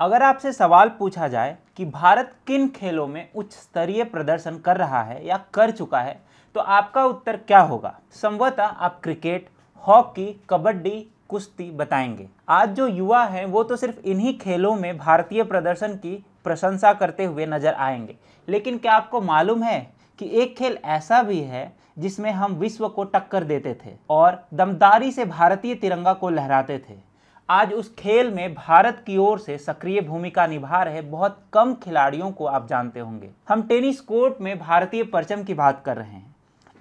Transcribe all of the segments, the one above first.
अगर आपसे सवाल पूछा जाए कि भारत किन खेलों में उच्च स्तरीय प्रदर्शन कर रहा है या कर चुका है तो आपका उत्तर क्या होगा संभवतः आप क्रिकेट हॉकी कबड्डी कुश्ती बताएंगे आज जो युवा हैं वो तो सिर्फ इन्हीं खेलों में भारतीय प्रदर्शन की प्रशंसा करते हुए नजर आएंगे लेकिन क्या आपको मालूम है कि एक खेल ऐसा भी है जिसमें हम विश्व को टक्कर देते थे और दमदारी से भारतीय तिरंगा को लहराते थे आज उस खेल में भारत की ओर से सक्रिय भूमिका निभा रहे बहुत कम खिलाड़ियों को आप जानते होंगे हम टेनिस कोर्ट में भारतीय परचम की बात कर रहे हैं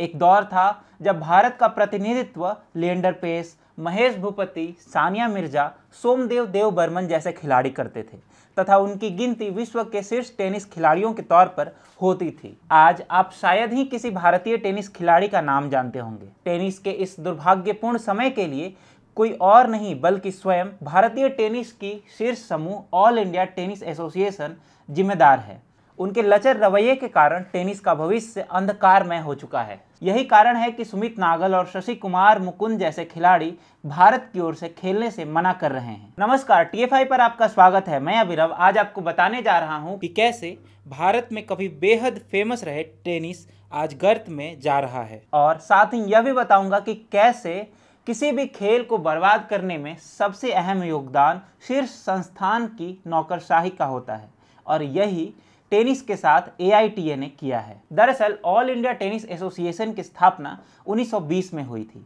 एक दौर था जब भारत का प्रतिनिधित्व लिएंडर पेस महेश भूपति सानिया मिर्जा सोमदेव देव बर्मन जैसे खिलाड़ी करते थे तथा उनकी गिनती विश्व के शीर्ष टेनिस खिलाड़ियों के तौर पर होती थी आज आप शायद ही किसी भारतीय टेनिस खिलाड़ी का नाम जानते होंगे टेनिस के इस दुर्भाग्यपूर्ण समय के लिए कोई और नहीं बल्कि स्वयं भारतीय टेनिस की शीर्ष समूह ऑल इंडिया टेनिस एसोसिएशन जिम्मेदार है उनके लचर रवैये के कारण टेनिस का भविष्य अंधकारमय हो चुका है यही कारण है कि सुमित नागल और शशि कुमार मुकुंद जैसे खिलाड़ी भारत की ओर से खेलने से मना कर रहे हैं नमस्कार टीएफआई पर आपका स्वागत है मैं अभिरव आज आपको बताने जा रहा हूं कि कैसे भारत में कभी बेहद फेमस रहे टेनिस आज गर्त में जा रहा है और साथ ही यह भी बताऊंगा कि कैसे किसी भी खेल को बर्बाद करने में सबसे अहम योगदान शीर्ष संस्थान की नौकरशाही का होता है और यही टेनिस के साथ ए ने किया है दरअसल ऑल इंडिया टेनिस एसोसिएशन की स्थापना 1920 में हुई थी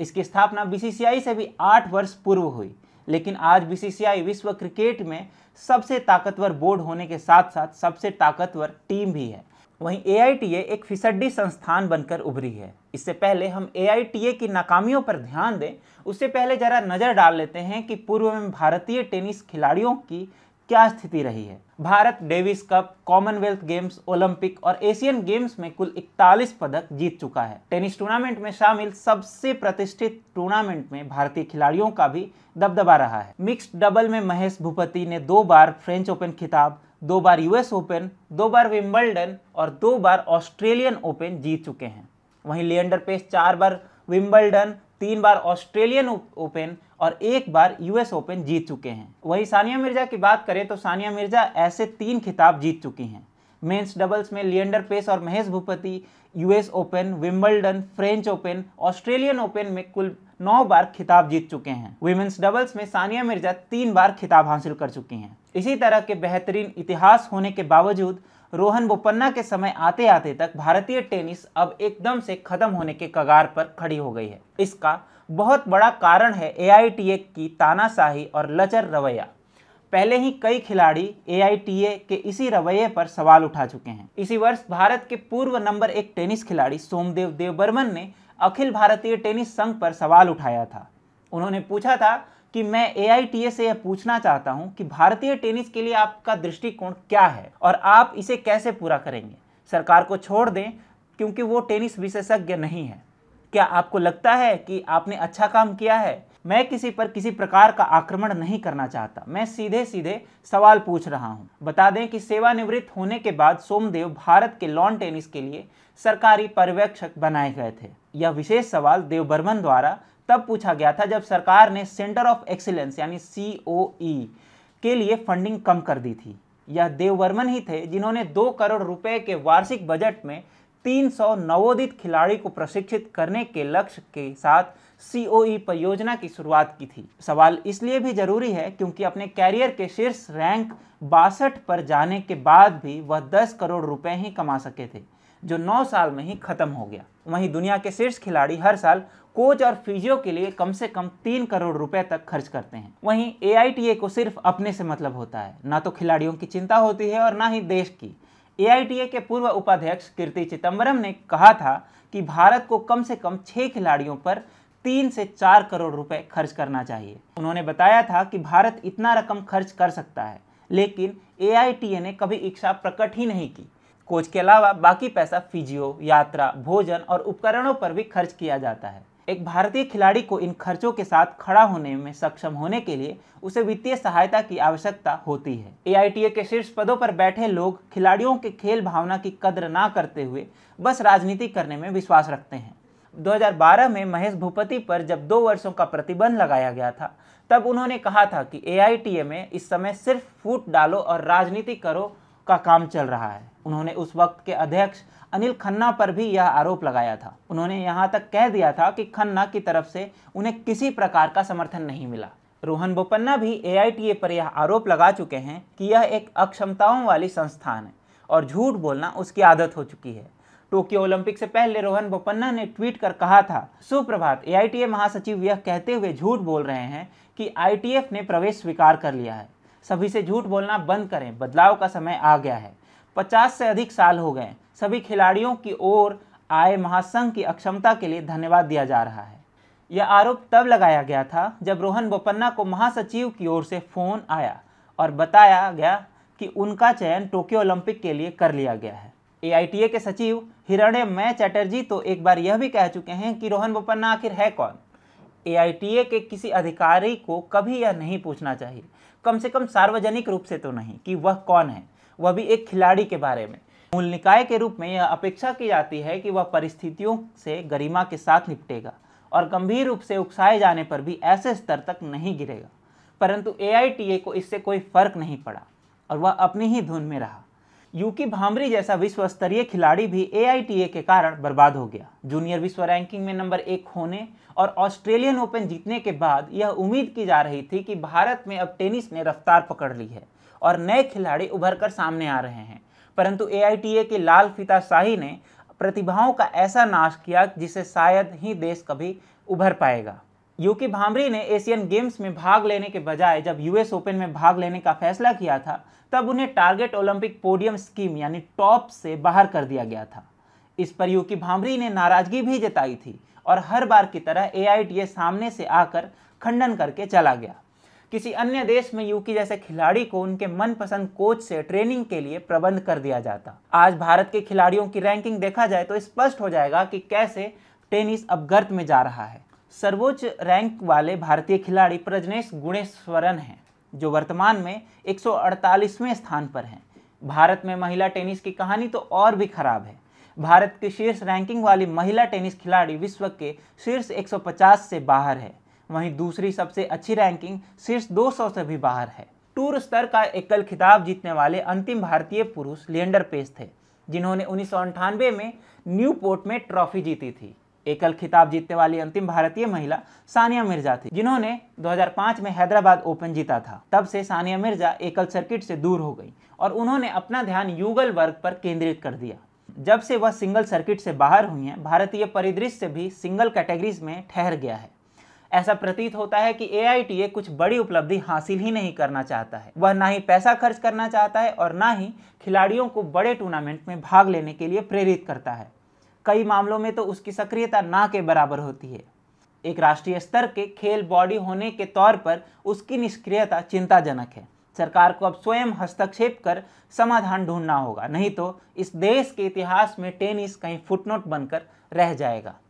इसकी स्थापना बीसीसीआई से भी आठ वर्ष पूर्व हुई लेकिन आज बीसीसीआई विश्व क्रिकेट में सबसे ताकतवर बोर्ड होने के साथ साथ सबसे ताकतवर टीम भी है वहीं ए एक फिसड्डी संस्थान बनकर उभरी है इससे पहले हम ए की नाकामियों पर ध्यान दें उससे पहले जरा नज़र डाल लेते हैं कि पूर्व में भारतीय टेनिस खिलाड़ियों की क्या स्थिति रही है Bharat Davis Cup Commonwealth Games Olympic और एशियन गेम्स में कुल 41 पदक जीत चुका है टेनिस टूर्नामेंट में शामिल सबसे प्रतिष्ठित टूर्नामेंट में भारतीय खिलाड़ियों का भी दबदबा रहा है मिक्स्ड डबल में महेश भूपति ने दो बार फ्रेंच ओपन खिताब दो बार यूएस ओपन दो बार विम्बल्डन और दो बार ऑस्ट्रेलियन ओपन जीत चुके हैं वहीं लियंडर पेस चार बार विम्बलडन तीन बार ऑस्ट्रेलियन ओपन और एक बार यूएस ओपन जीत चुके हैं वहीं सानिया मिर्जा की बात करें तो सानिया मिर्जा ऐसे तीन खिताब जीत चुकी हैं मेंस डबल्स में लियंडर पेस और Mahesh Bhupathi US Open Wimbledon French Open Australian Open में कुल नौ बार खिताब जीत चुके हैं वुमेन्स डबल्स में सानिया मिर्जा तीन बार खिताब हासिल कर चुकी हैं इसी तरह के बेहतरीन इतिहास होने के बावजूद रोहन बोपन्ना के समय आते आते तक भारतीय टेनिस अब एकदम से खत्म होने के कगार पर खड़ी हो गई है इसका बहुत बड़ा कारण है ए की तानाशाही और लचर रवैया पहले ही कई खिलाड़ी ए के इसी रवैये पर सवाल उठा चुके हैं इसी वर्ष भारत के पूर्व नंबर एक टेनिस खिलाड़ी सोमदेव देवबर्मन ने अखिल भारतीय टेनिस संघ पर सवाल उठाया था उन्होंने पूछा था कि मैं ए से यह पूछना चाहता हूं कि भारतीय टेनिस के लिए आपका दृष्टिकोण क्या है और आप इसे कैसे पूरा करेंगे सरकार को छोड़ दें क्योंकि वो टेनिस विशेषज्ञ नहीं है क्या आपको लगता है कि आपने अच्छा काम किया है मैं किसी पर किसी प्रकार का आक्रमण नहीं करना चाहता मैं सीधे सीधे सवाल पूछ रहा हूं। बता दें कि सेवानिवृत्त होने के बाद सोमदेव भारत के लॉन टेनिस के लिए सरकारी पर्यवेक्षक बनाए गए थे यह विशेष सवाल देव बर्मन द्वारा तब पूछा गया था जब सरकार ने सेंटर ऑफ एक्सीलेंस यानी सी e के लिए फंडिंग कम कर दी थी यह देववर्मन ही थे जिन्होंने दो करोड़ रुपए के वार्षिक बजट में 300 नवोदित खिलाड़ी को प्रशिक्षित करने के लक्ष्य के साथ सीओई e परियोजना की शुरुआत की थी सवाल इसलिए भी जरूरी है क्योंकि अपने कैरियर के शीर्ष रैंक बासठ पर जाने के बाद भी वह 10 करोड़ रुपए ही कमा सके थे जो 9 साल में ही खत्म हो गया वहीं दुनिया के शीर्ष खिलाड़ी हर साल कोच और फिजियो के लिए कम से कम तीन करोड़ रुपए तक खर्च करते हैं वहीं ए को सिर्फ अपने से मतलब होता है ना तो खिलाड़ियों की चिंता होती है और ना ही देश की ए के पूर्व उपाध्यक्ष कीर्ति चिदम्बरम ने कहा था कि भारत को कम से कम छः खिलाड़ियों पर तीन से चार करोड़ रुपए खर्च करना चाहिए उन्होंने बताया था कि भारत इतना रकम खर्च कर सकता है लेकिन ए ने कभी इच्छा प्रकट ही नहीं की कोच के अलावा बाकी पैसा फिजियो यात्रा भोजन और उपकरणों पर भी खर्च किया जाता है एक भारतीय खिलाड़ी को इन खर्चों के साथ खड़ा होने में सक्षम होने के लिए उसे वित्तीय सहायता की आवश्यकता होती है ए के शीर्ष पदों पर बैठे लोग खिलाड़ियों के खेल भावना की कद्र ना करते हुए बस राजनीति करने में विश्वास रखते हैं 2012 में महेश भूपति पर जब दो वर्षों का प्रतिबंध लगाया गया था तब उन्होंने कहा था कि ए में इस समय सिर्फ फूट डालो और राजनीति करो का काम चल रहा है उन्होंने उस वक्त के अध्यक्ष अनिल खन्ना पर भी यह आरोप लगाया था उन्होंने यहाँ तक कह दिया था कि खन्ना की तरफ से उन्हें किसी प्रकार का समर्थन नहीं मिला रोहन बोपन्ना भी ए पर यह आरोप लगा चुके हैं कि यह एक अक्षमताओं वाली संस्थान है और झूठ बोलना उसकी आदत हो चुकी है टोक्यो ओलंपिक से पहले रोहन बोपन्ना ने ट्वीट कर कहा था सुप्रभात ए महासचिव यह कहते हुए झूठ बोल रहे हैं कि आई ने प्रवेश स्वीकार कर लिया है सभी से झूठ बोलना बंद करें बदलाव का समय आ गया है पचास से अधिक साल हो गए सभी खिलाड़ियों की ओर आए महासंघ की अक्षमता के लिए धन्यवाद दिया जा रहा है यह आरोप तब लगाया गया था जब रोहन बोपन्ना को महासचिव की ओर से फोन आया और बताया गया कि उनका चयन टोक्यो ओलंपिक के लिए कर लिया गया है ए के सचिव मै चैटर्जी तो एक बार यह भी कह चुके हैं कि रोहन बोपन्ना आखिर है कौन ए के किसी अधिकारी को कभी यह नहीं पूछना चाहिए कम से कम सार्वजनिक रूप से तो नहीं कि वह कौन है वह भी एक खिलाड़ी के बारे में मूल निकाय के रूप में यह अपेक्षा की जाती है कि वह परिस्थितियों से गरिमा के साथ निपटेगा और गंभीर रूप से उकसाए जाने पर भी ऐसे स्तर तक नहीं गिरेगा परंतु ए को इससे कोई फर्क नहीं पड़ा और वह अपनी ही धुन में रहा यूकी भामरी जैसा विश्व स्तरीय खिलाड़ी भी ए के कारण बर्बाद हो गया जूनियर विश्व रैंकिंग में नंबर एक होने और ऑस्ट्रेलियन ओपन जीतने के बाद यह उम्मीद की जा रही थी कि भारत में अब टेनिस ने रफ्तार पकड़ ली है और नए खिलाड़ी उभर कर सामने आ रहे हैं परंतु ए के लाल फिता शाही ने प्रतिभाओं का ऐसा नाश किया जिसे शायद ही देश कभी उभर पाएगा यूकी भामरी ने एशियन गेम्स में भाग लेने के बजाय जब यूएस ओपन में भाग लेने का फैसला किया था तब उन्हें टारगेट ओलंपिक पोडियम स्कीम यानी टॉप से बाहर कर दिया गया था इस पर यूकी भामरी ने नाराजगी भी जताई थी और हर बार की तरह ए सामने से आकर खंडन करके चला गया किसी अन्य देश में यूकी जैसे खिलाड़ी को उनके मनपसंद कोच से ट्रेनिंग के लिए प्रबंध कर दिया जाता आज भारत के खिलाड़ियों की रैंकिंग देखा जाए तो स्पष्ट हो जाएगा कि कैसे टेनिस अब गर्त में जा रहा है सर्वोच्च रैंक वाले भारतीय खिलाड़ी प्रजनेश गुणेश्वरन हैं जो वर्तमान में 148वें स्थान पर हैं भारत में महिला टेनिस की कहानी तो और भी खराब है भारत की शीर्ष रैंकिंग वाली महिला टेनिस खिलाड़ी विश्व के शीर्ष 150 से बाहर है वहीं दूसरी सबसे अच्छी रैंकिंग शीर्ष 200 से भी बाहर है टूर स्तर का एकल खिताब जीतने वाले अंतिम भारतीय पुरुष लियंडर पेस थे जिन्होंने उन्नीस में न्यू में ट्रॉफी जीती थी एकल खिताब जीतने वाली अंतिम भारतीय महिला सानिया मिर्जा थी जिन्होंने 2005 में हैदराबाद ओपन जीता था तब से सानिया मिर्जा एकल सर्किट से दूर हो गई और उन्होंने अपना ध्यान युगल वर्ग पर केंद्रित कर दिया जब से वह सिंगल सर्किट से बाहर हुई हैं भारतीय परिदृश्य से भी सिंगल कैटेगरीज में ठहर गया है ऐसा प्रतीत होता है कि ए कुछ बड़ी उपलब्धि हासिल ही नहीं करना चाहता है वह ना ही पैसा खर्च करना चाहता है और ना ही खिलाड़ियों को बड़े टूर्नामेंट में भाग लेने के लिए प्रेरित करता है कई मामलों में तो उसकी सक्रियता ना के बराबर होती है एक राष्ट्रीय स्तर के खेल बॉडी होने के तौर पर उसकी निष्क्रियता चिंताजनक है सरकार को अब स्वयं हस्तक्षेप कर समाधान ढूंढना होगा नहीं तो इस देश के इतिहास में टेनिस कहीं फुटनोट बनकर रह जाएगा